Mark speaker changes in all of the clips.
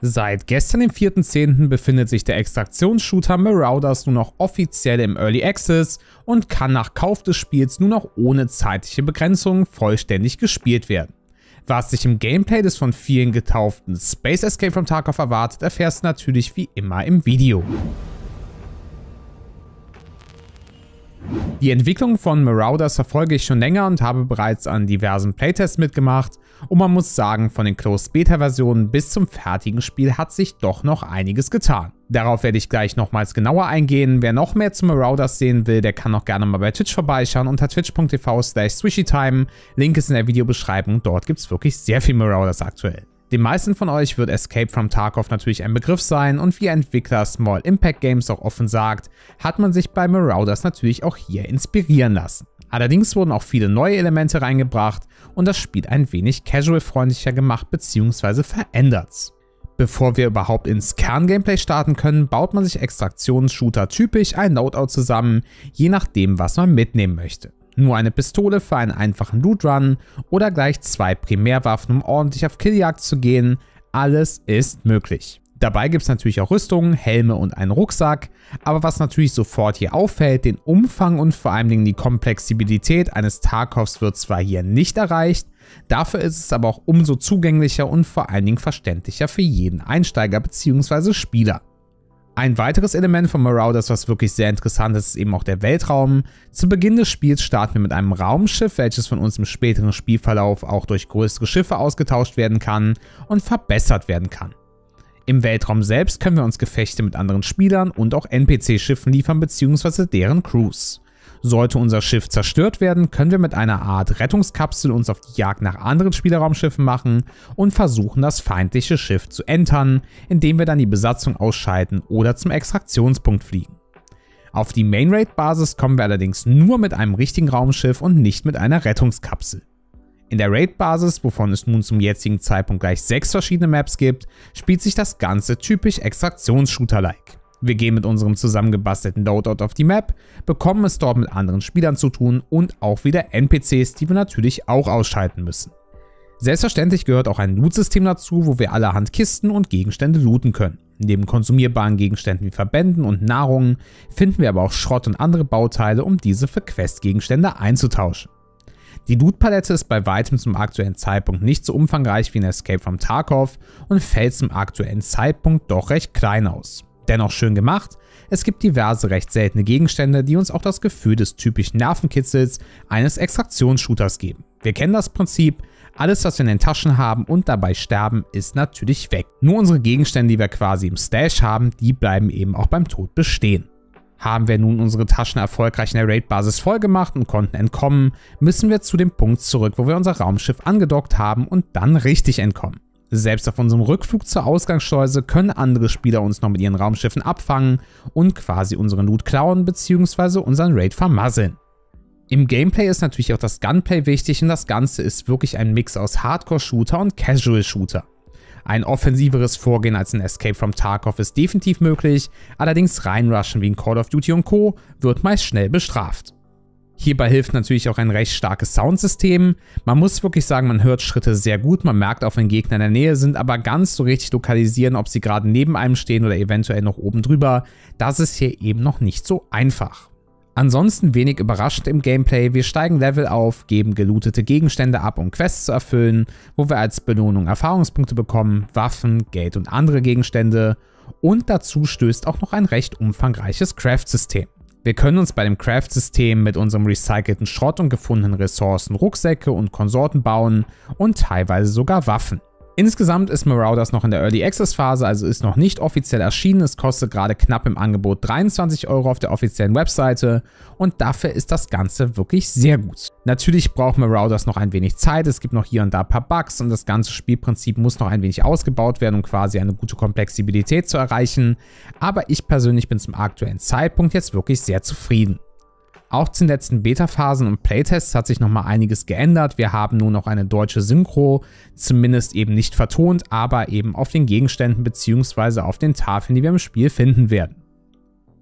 Speaker 1: Seit gestern, dem 4.10., befindet sich der Extraktionsshooter Marauders nun auch offiziell im Early Access und kann nach Kauf des Spiels nun auch ohne zeitliche Begrenzungen vollständig gespielt werden. Was sich im Gameplay des von vielen getauften Space Escape from Tarkov erwartet, erfährst du natürlich wie immer im Video. Die Entwicklung von Marauders verfolge ich schon länger und habe bereits an diversen Playtests mitgemacht und man muss sagen, von den Closed Beta Versionen bis zum fertigen Spiel hat sich doch noch einiges getan. Darauf werde ich gleich nochmals genauer eingehen. Wer noch mehr zu Marauders sehen will, der kann auch gerne mal bei Twitch vorbeischauen unter twitch.tv slash swishytime. Link ist in der Videobeschreibung, dort gibt es wirklich sehr viel Marauders aktuell. Den meisten von euch wird Escape from Tarkov natürlich ein Begriff sein und wie Entwickler Small Impact Games auch offen sagt, hat man sich bei Marauders natürlich auch hier inspirieren lassen. Allerdings wurden auch viele neue Elemente reingebracht und das Spiel ein wenig casual-freundlicher gemacht bzw. verändert. Bevor wir überhaupt ins Kerngameplay starten können, baut man sich Extraktionsshooter typisch ein Loadout zusammen, je nachdem was man mitnehmen möchte. Nur eine Pistole für einen einfachen Loot Run oder gleich zwei Primärwaffen, um ordentlich auf Killjagd zu gehen, alles ist möglich. Dabei gibt es natürlich auch Rüstungen, Helme und einen Rucksack, aber was natürlich sofort hier auffällt, den Umfang und vor allen Dingen die Komplexibilität eines Tarkovs wird zwar hier nicht erreicht, dafür ist es aber auch umso zugänglicher und vor allen Dingen verständlicher für jeden Einsteiger bzw. Spieler. Ein weiteres Element von Marauders, was wirklich sehr interessant ist, ist eben auch der Weltraum. Zu Beginn des Spiels starten wir mit einem Raumschiff, welches von uns im späteren Spielverlauf auch durch größere Schiffe ausgetauscht werden kann und verbessert werden kann. Im Weltraum selbst können wir uns Gefechte mit anderen Spielern und auch NPC-Schiffen liefern bzw. deren Crews. Sollte unser Schiff zerstört werden, können wir mit einer Art Rettungskapsel uns auf die Jagd nach anderen Spielerraumschiffen machen und versuchen, das feindliche Schiff zu entern, indem wir dann die Besatzung ausschalten oder zum Extraktionspunkt fliegen. Auf die Main Raid Basis kommen wir allerdings nur mit einem richtigen Raumschiff und nicht mit einer Rettungskapsel. In der Raid Basis, wovon es nun zum jetzigen Zeitpunkt gleich sechs verschiedene Maps gibt, spielt sich das Ganze typisch Extraktions-Shooter-like. Wir gehen mit unserem zusammengebastelten Loadout auf die Map, bekommen es dort mit anderen Spielern zu tun und auch wieder NPCs, die wir natürlich auch ausschalten müssen. Selbstverständlich gehört auch ein Loot-System dazu, wo wir allerhand Kisten und Gegenstände looten können. Neben konsumierbaren Gegenständen wie Verbänden und Nahrungen finden wir aber auch Schrott und andere Bauteile, um diese für Questgegenstände einzutauschen. Die Loot-Palette ist bei weitem zum aktuellen Zeitpunkt nicht so umfangreich wie in Escape from Tarkov und fällt zum aktuellen Zeitpunkt doch recht klein aus dennoch schön gemacht. Es gibt diverse recht seltene Gegenstände, die uns auch das Gefühl des typischen Nervenkitzels eines Extraktionsshooters geben. Wir kennen das Prinzip, alles was wir in den Taschen haben und dabei sterben, ist natürlich weg. Nur unsere Gegenstände, die wir quasi im Stash haben, die bleiben eben auch beim Tod bestehen. Haben wir nun unsere Taschen erfolgreich in der Raid-Basis vollgemacht und konnten entkommen, müssen wir zu dem Punkt zurück, wo wir unser Raumschiff angedockt haben und dann richtig entkommen. Selbst auf unserem Rückflug zur Ausgangsschleuse können andere Spieler uns noch mit ihren Raumschiffen abfangen und quasi unseren Loot klauen bzw. unseren Raid vermasseln. Im Gameplay ist natürlich auch das Gunplay wichtig und das Ganze ist wirklich ein Mix aus Hardcore-Shooter und Casual-Shooter. Ein offensiveres Vorgehen als ein Escape from Tarkov ist definitiv möglich, allerdings reinrushen wie in Call of Duty und Co. wird meist schnell bestraft. Hierbei hilft natürlich auch ein recht starkes Soundsystem. Man muss wirklich sagen, man hört Schritte sehr gut, man merkt auch, wenn Gegner in der Nähe sind, aber ganz so richtig lokalisieren, ob sie gerade neben einem stehen oder eventuell noch oben drüber, das ist hier eben noch nicht so einfach. Ansonsten wenig überraschend im Gameplay, wir steigen Level auf, geben gelootete Gegenstände ab, um Quests zu erfüllen, wo wir als Belohnung Erfahrungspunkte bekommen, Waffen, Geld und andere Gegenstände und dazu stößt auch noch ein recht umfangreiches Craft-System. Wir können uns bei dem Craft-System mit unserem recycelten Schrott und gefundenen Ressourcen Rucksäcke und Konsorten bauen und teilweise sogar Waffen. Insgesamt ist Marauders noch in der Early Access Phase, also ist noch nicht offiziell erschienen. Es kostet gerade knapp im Angebot 23 Euro auf der offiziellen Webseite und dafür ist das Ganze wirklich sehr gut. Natürlich braucht Marauders noch ein wenig Zeit, es gibt noch hier und da ein paar Bugs und das ganze Spielprinzip muss noch ein wenig ausgebaut werden, um quasi eine gute Komplexibilität zu erreichen. Aber ich persönlich bin zum aktuellen Zeitpunkt jetzt wirklich sehr zufrieden. Auch zu den letzten Beta-Phasen und Playtests hat sich nochmal einiges geändert. Wir haben nun noch eine deutsche Synchro, zumindest eben nicht vertont, aber eben auf den Gegenständen bzw. auf den Tafeln, die wir im Spiel finden werden.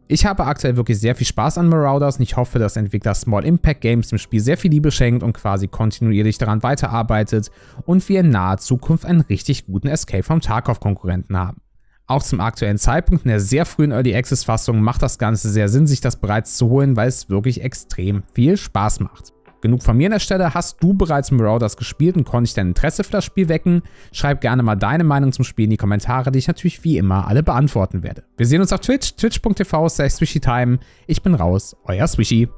Speaker 1: Ich habe aktuell wirklich sehr viel Spaß an Marauders und ich hoffe, dass Entwickler Small Impact Games dem Spiel sehr viel Liebe schenkt und quasi kontinuierlich daran weiterarbeitet und wir in naher Zukunft einen richtig guten Escape vom Tarkov-Konkurrenten haben auch zum aktuellen Zeitpunkt in der sehr frühen Early Access Fassung macht das Ganze sehr Sinn, sich das bereits zu holen, weil es wirklich extrem viel Spaß macht. Genug von mir an der Stelle. Hast du bereits Marauders gespielt und konnte ich dein Interesse für das Spiel wecken? Schreib gerne mal deine Meinung zum Spiel in die Kommentare, die ich natürlich wie immer alle beantworten werde. Wir sehen uns auf Twitch, twitch.tv slash swishytime. Ich bin raus, euer Swishy.